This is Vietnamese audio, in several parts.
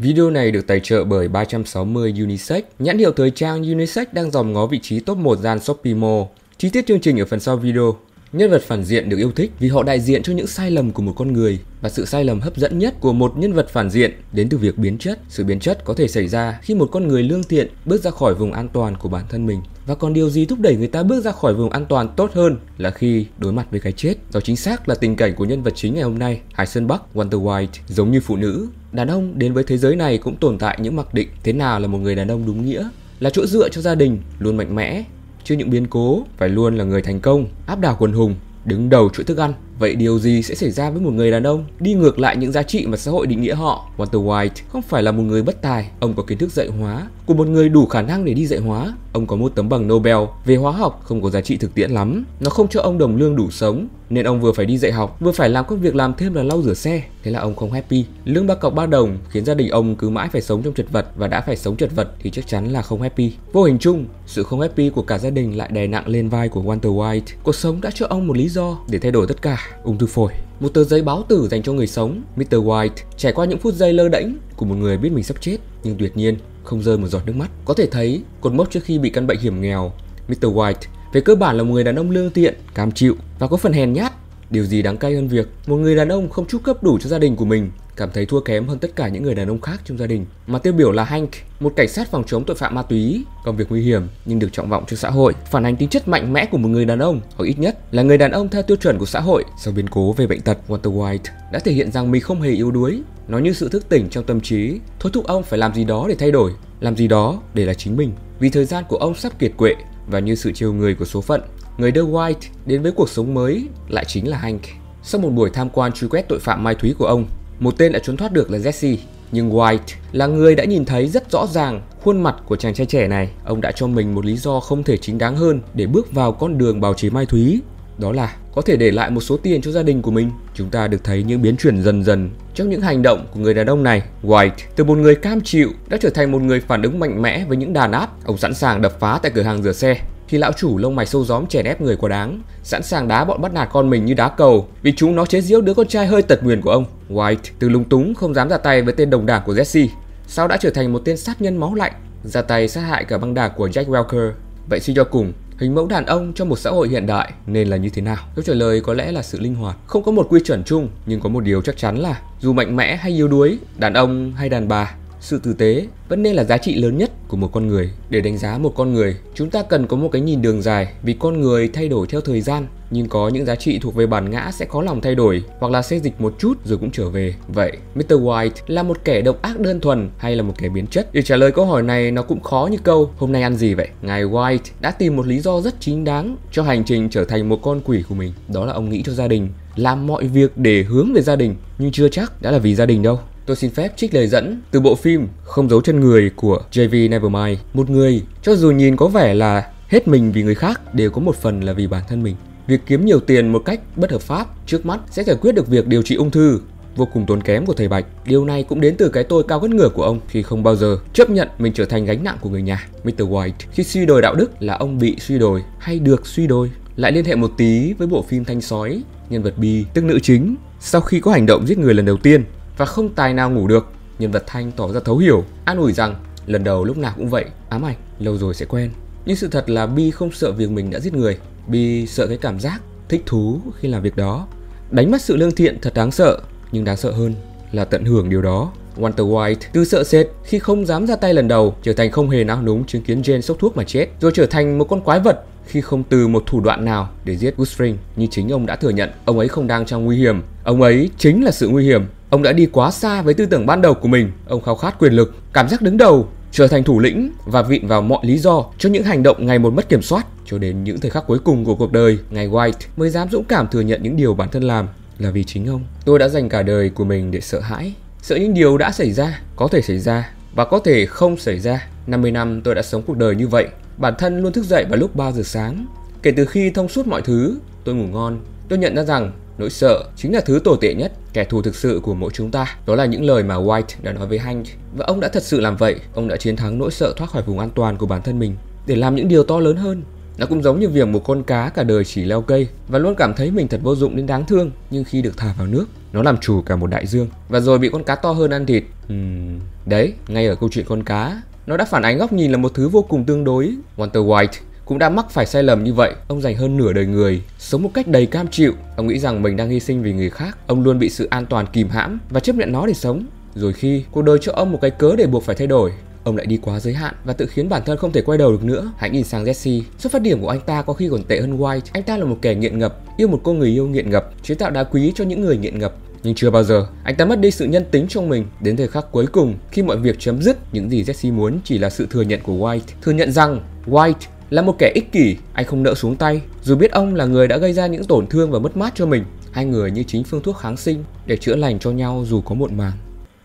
Video này được tài trợ bởi 360 Unisex, nhãn hiệu thời trang Unisex đang dòm ngó vị trí top 1 gian Shopee Mall. Chi tiết chương trình ở phần sau video. Nhân vật phản diện được yêu thích vì họ đại diện cho những sai lầm của một con người và sự sai lầm hấp dẫn nhất của một nhân vật phản diện đến từ việc biến chất. Sự biến chất có thể xảy ra khi một con người lương thiện bước ra khỏi vùng an toàn của bản thân mình. Và còn điều gì thúc đẩy người ta bước ra khỏi vùng an toàn tốt hơn là khi đối mặt với cái chết. Đó chính xác là tình cảnh của nhân vật chính ngày hôm nay, Hải Sơn Bắc, Walter White, giống như phụ nữ. Đàn ông đến với thế giới này cũng tồn tại những mặc định thế nào là một người đàn ông đúng nghĩa là chỗ dựa cho gia đình luôn mạnh mẽ trước những biến cố phải luôn là người thành công, áp đảo quần hùng, đứng đầu chuỗi thức ăn. Vậy điều gì sẽ xảy ra với một người đàn ông đi ngược lại những giá trị mà xã hội định nghĩa họ? Walter White không phải là một người bất tài, ông có kiến thức dạy hóa của một người đủ khả năng để đi dạy hóa Ông có một tấm bằng Nobel về hóa học không có giá trị thực tiễn lắm, nó không cho ông đồng lương đủ sống, nên ông vừa phải đi dạy học, vừa phải làm các việc làm thêm là lau rửa xe. Thế là ông không happy. Lương ba cọc ba đồng khiến gia đình ông cứ mãi phải sống trong chật vật và đã phải sống chật vật thì chắc chắn là không happy. Vô hình chung, sự không happy của cả gia đình lại đè nặng lên vai của Walter White. Cuộc sống đã cho ông một lý do để thay đổi tất cả. Ung thư phổi một tờ giấy báo tử dành cho người sống, Mr. White trải qua những phút giây lơ đễnh của một người biết mình sắp chết, nhưng tuyệt nhiên không rơi một giọt nước mắt. Có thể thấy, cột mốc trước khi bị căn bệnh hiểm nghèo, Mr. White về cơ bản là một người đàn ông lương thiện, cam chịu và có phần hèn nhát Điều gì đáng cay hơn việc một người đàn ông không chu cấp đủ cho gia đình của mình cảm thấy thua kém hơn tất cả những người đàn ông khác trong gia đình. Mà tiêu biểu là Hank, một cảnh sát phòng chống tội phạm ma túy, công việc nguy hiểm nhưng được trọng vọng trong xã hội, phản ánh tính chất mạnh mẽ của một người đàn ông, hoặc ít nhất là người đàn ông theo tiêu chuẩn của xã hội. Sau biến cố về bệnh tật, Walter White đã thể hiện rằng mình không hề yếu đuối, nó như sự thức tỉnh trong tâm trí, thôi thúc ông phải làm gì đó để thay đổi, làm gì đó để là chính mình. Vì thời gian của ông sắp kiệt quệ và như sự chiều người của số phận, người The White đến với cuộc sống mới lại chính là Hank. Sau một buổi tham quan truy quét tội phạm mai thúy của ông, một tên đã trốn thoát được là Jesse. Nhưng White là người đã nhìn thấy rất rõ ràng khuôn mặt của chàng trai trẻ này. Ông đã cho mình một lý do không thể chính đáng hơn để bước vào con đường bào chế mai thúy. Đó là có thể để lại một số tiền cho gia đình của mình. Chúng ta được thấy những biến chuyển dần dần trong những hành động của người đàn ông này. White từ một người cam chịu đã trở thành một người phản ứng mạnh mẽ với những đàn áp. Ông sẵn sàng đập phá tại cửa hàng rửa xe, thì lão chủ lông mày sâu gióm chèn ép người quá đáng, sẵn sàng đá bọn bắt nạt con mình như đá cầu vì chúng nó chế giễu đứa con trai hơi tật nguyền của ông. White từ lúng túng không dám ra tay với tên đồng đảng của Jesse, sau đã trở thành một tên sát nhân máu lạnh, ra tay sát hại cả băng đảng của Jack Welker. Vậy suy cho cùng, hình mẫu đàn ông trong một xã hội hiện đại nên là như thế nào? Câu trả lời có lẽ là sự linh hoạt, không có một quy chuẩn chung, nhưng có một điều chắc chắn là dù mạnh mẽ hay yếu đuối, đàn ông hay đàn bà sự tử tế vẫn nên là giá trị lớn nhất của một con người để đánh giá một con người chúng ta cần có một cái nhìn đường dài vì con người thay đổi theo thời gian nhưng có những giá trị thuộc về bản ngã sẽ khó lòng thay đổi hoặc là xê dịch một chút rồi cũng trở về. Vậy, Mr. White là một kẻ độc ác đơn thuần hay là một kẻ biến chất? Để trả lời câu hỏi này nó cũng khó như câu hôm nay ăn gì vậy? Ngài White đã tìm một lý do rất chính đáng cho hành trình trở thành một con quỷ của mình. Đó là ông nghĩ cho gia đình, làm mọi việc để hướng về gia đình nhưng chưa chắc đã là vì gia đình đâu tôi xin phép trích lời dẫn từ bộ phim Không giấu chân người của JV Nevermind. Một người, cho dù nhìn có vẻ là hết mình vì người khác, đều có một phần là vì bản thân mình. Việc kiếm nhiều tiền một cách bất hợp pháp trước mắt sẽ giải quyết được việc điều trị ung thư vô cùng tốn kém của thầy Bạch. Điều này cũng đến từ cái tôi cao ngất ngửa của ông khi không bao giờ chấp nhận mình trở thành gánh nặng của người nhà. Mr. White khi suy đồi đạo đức là ông bị suy đồi hay được suy đồi. Lại liên hệ một tí với bộ phim Thanh Sói, nhân vật Bi, tức nữ chính, sau khi có hành động giết người lần đầu tiên, và không tài nào ngủ được. Nhân vật Thanh tỏ ra thấu hiểu, an ủi rằng lần đầu lúc nào cũng vậy, ám ảnh, lâu rồi sẽ quen. Nhưng sự thật là Bi không sợ việc mình đã giết người, Bi sợ cái cảm giác thích thú khi làm việc đó. Đánh mất sự lương thiện thật đáng sợ, nhưng đáng sợ hơn là tận hưởng điều đó. Walter White từ sợ sệt khi không dám ra tay lần đầu trở thành không hề náo núng chứng kiến Jane sốc thuốc mà chết, rồi trở thành một con quái vật khi không từ một thủ đoạn nào để giết Guthring như chính ông đã thừa nhận. Ông ấy không đang trong nguy hiểm, ông ấy chính là sự nguy hiểm Ông đã đi quá xa với tư tưởng ban đầu của mình, ông khao khát quyền lực, cảm giác đứng đầu, trở thành thủ lĩnh và vịn vào mọi lý do cho những hành động ngày một mất kiểm soát cho đến những thời khắc cuối cùng của cuộc đời, ngày White mới dám dũng cảm thừa nhận những điều bản thân làm là vì chính ông. Tôi đã dành cả đời của mình để sợ hãi, sợ những điều đã xảy ra, có thể xảy ra và có thể không xảy ra. 50 năm tôi đã sống cuộc đời như vậy. Bản thân luôn thức dậy vào lúc 3 giờ sáng. Kể từ khi thông suốt mọi thứ, tôi ngủ ngon. Tôi nhận ra rằng nỗi sợ chính là thứ tồi tệ nhất, kẻ thù thực sự của mỗi chúng ta. Đó là những lời mà White đã nói với Hank và ông đã thật sự làm vậy. Ông đã chiến thắng nỗi sợ thoát khỏi vùng an toàn của bản thân mình để làm những điều to lớn hơn. Nó cũng giống như việc một con cá cả đời chỉ leo cây và luôn cảm thấy mình thật vô dụng đến đáng thương, nhưng khi được thả vào nước, nó làm chủ cả một đại dương và rồi bị con cá to hơn ăn thịt. Uhm, đấy, ngay ở câu chuyện con cá, nó đã phản ánh góc nhìn là một thứ vô cùng tương đối. Walter White cũng đã mắc phải sai lầm như vậy. Ông dành hơn nửa đời người sống một cách đầy cam chịu. Ông nghĩ rằng mình đang hy sinh vì người khác. Ông luôn bị sự an toàn kìm hãm và chấp nhận nó để sống. Rồi khi cuộc đời cho ông một cái cớ để buộc phải thay đổi, ông lại đi quá giới hạn và tự khiến bản thân không thể quay đầu được nữa. Hãy nhìn sang Jesse, xuất phát điểm của anh ta có khi còn tệ hơn White. Anh ta là một kẻ nghiện ngập, yêu một cô người yêu nghiện ngập, chế tạo đá quý cho những người nghiện ngập. Nhưng chưa bao giờ, anh ta mất đi sự nhân tính trong mình đến thời khắc cuối cùng khi mọi việc chấm dứt. Những gì Jesse muốn chỉ là sự thừa nhận của White, thừa nhận rằng White là một kẻ ích kỷ, anh không nỡ xuống tay, dù biết ông là người đã gây ra những tổn thương và mất mát cho mình. Hai người như chính phương thuốc kháng sinh để chữa lành cho nhau dù có muộn màng.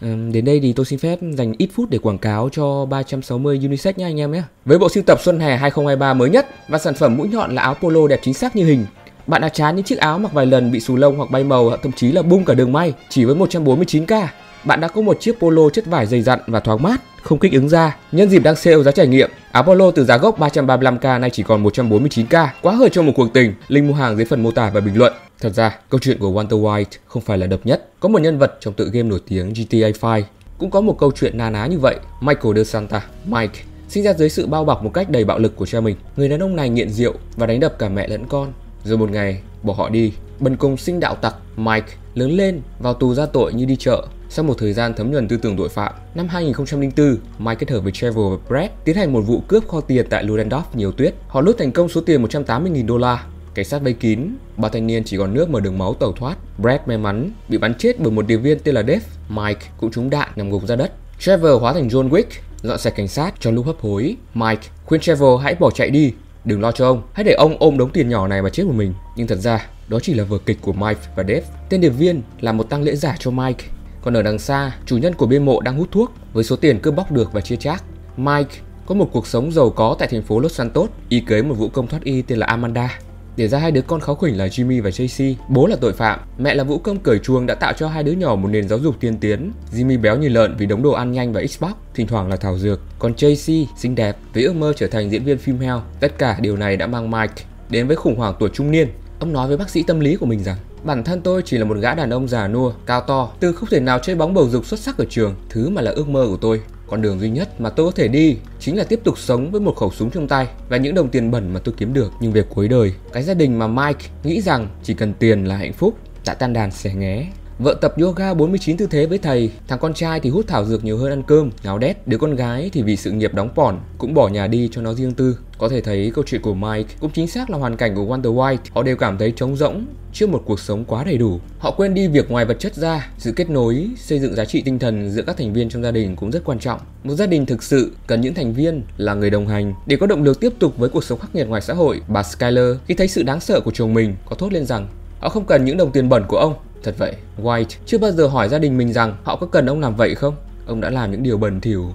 Uhm, đến đây thì tôi xin phép dành ít phút để quảng cáo cho 360 unisex nha anh em nhé. Với bộ sưu tập xuân hè 2023 mới nhất và sản phẩm mũi nhọn là áo polo đẹp chính xác như hình, bạn đã chán những chiếc áo mặc vài lần bị xù lông hoặc bay màu thậm chí là bung cả đường may chỉ với 149k. Bạn đã có một chiếc polo chất vải dày dặn và thoáng mát không kích ứng ra. Nhân dịp đang sale giá trải nghiệm, áo polo từ giá gốc 335k nay chỉ còn 149k, quá hời cho một cuộc tình. Link mua hàng dưới phần mô tả và bình luận. Thật ra, câu chuyện của Walter White không phải là độc nhất. Có một nhân vật trong tựa game nổi tiếng GTA 5 cũng có một câu chuyện na ná như vậy. Michael De Santa, Mike, sinh ra dưới sự bao bọc một cách đầy bạo lực của cha mình. Người đàn ông này nghiện rượu và đánh đập cả mẹ lẫn con. Rồi một ngày, bỏ họ đi. Bần cùng sinh đạo tặc, Mike lớn lên vào tù ra tội như đi chợ sau một thời gian thấm nhuần tư tưởng tội phạm, năm 2004, Mike kết hợp với Trevor và brad tiến hành một vụ cướp kho tiền tại Ludendorff nhiều tuyết. Họ lướt thành công số tiền 180.000 đô la. Cảnh sát vây kín, ba thanh niên chỉ còn nước mở đường máu tẩu thoát. brad may mắn bị bắn chết bởi một điệp viên tên là Dave. Mike cũng trúng đạn nằm gục ra đất. Trevor hóa thành John Wick, dọn sạch cảnh sát cho lúc hấp hối. Mike khuyên Trevor hãy bỏ chạy đi, đừng lo cho ông, hãy để ông ôm đống tiền nhỏ này mà chết một mình. Nhưng thật ra, đó chỉ là vở kịch của Mike và Dave. Tên điệp viên là một tăng lễ giả cho Mike còn ở đằng xa, chủ nhân của bia mộ đang hút thuốc với số tiền cướp bóc được và chia chác. Mike có một cuộc sống giàu có tại thành phố Los Santos, y cưới một vũ công thoát y tên là Amanda. Để ra hai đứa con khó khỉnh là Jimmy và JC, bố là tội phạm, mẹ là vũ công cởi chuông đã tạo cho hai đứa nhỏ một nền giáo dục tiên tiến. Jimmy béo như lợn vì đống đồ ăn nhanh và Xbox, thỉnh thoảng là thảo dược. Còn JC xinh đẹp với ước mơ trở thành diễn viên phim heo. Tất cả điều này đã mang Mike đến với khủng hoảng tuổi trung niên. Ông nói với bác sĩ tâm lý của mình rằng Bản thân tôi chỉ là một gã đàn ông già nua, cao to, từ không thể nào chơi bóng bầu dục xuất sắc ở trường, thứ mà là ước mơ của tôi. Con đường duy nhất mà tôi có thể đi chính là tiếp tục sống với một khẩu súng trong tay và những đồng tiền bẩn mà tôi kiếm được. Nhưng về cuối đời, cái gia đình mà Mike nghĩ rằng chỉ cần tiền là hạnh phúc đã tan đàn xẻ nghé. Vợ tập yoga 49 tư thế với thầy, thằng con trai thì hút thảo dược nhiều hơn ăn cơm, ngáo đét, đứa con gái thì vì sự nghiệp đóng pỏn cũng bỏ nhà đi cho nó riêng tư. Có thể thấy câu chuyện của Mike cũng chính xác là hoàn cảnh của Wonder White. Họ đều cảm thấy trống rỗng trước một cuộc sống quá đầy đủ. Họ quên đi việc ngoài vật chất ra, sự kết nối, xây dựng giá trị tinh thần giữa các thành viên trong gia đình cũng rất quan trọng. Một gia đình thực sự cần những thành viên là người đồng hành để có động lực tiếp tục với cuộc sống khắc nghiệt ngoài xã hội. Bà Skyler khi thấy sự đáng sợ của chồng mình có thốt lên rằng họ không cần những đồng tiền bẩn của ông. Thật vậy, White chưa bao giờ hỏi gia đình mình rằng họ có cần ông làm vậy không. Ông đã làm những điều bẩn thỉu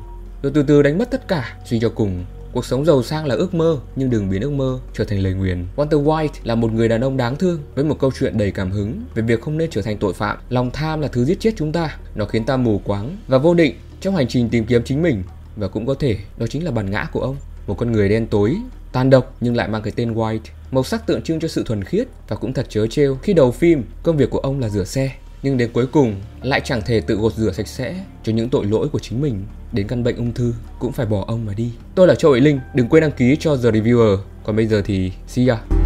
rồi từ từ đánh mất tất cả. Suy cho cùng, Cuộc sống giàu sang là ước mơ, nhưng đừng biến ước mơ trở thành lời nguyền. Walter White là một người đàn ông đáng thương với một câu chuyện đầy cảm hứng về việc không nên trở thành tội phạm. Lòng tham là thứ giết chết chúng ta, nó khiến ta mù quáng và vô định trong hành trình tìm kiếm chính mình và cũng có thể đó chính là bản ngã của ông, một con người đen tối, tàn độc nhưng lại mang cái tên White. Màu sắc tượng trưng cho sự thuần khiết và cũng thật chớ trêu khi đầu phim công việc của ông là rửa xe nhưng đến cuối cùng lại chẳng thể tự gột rửa sạch sẽ cho những tội lỗi của chính mình. Đến căn bệnh ung thư cũng phải bỏ ông mà đi. Tôi là Châu Ý Linh, đừng quên đăng ký cho The Reviewer. Còn bây giờ thì see ya!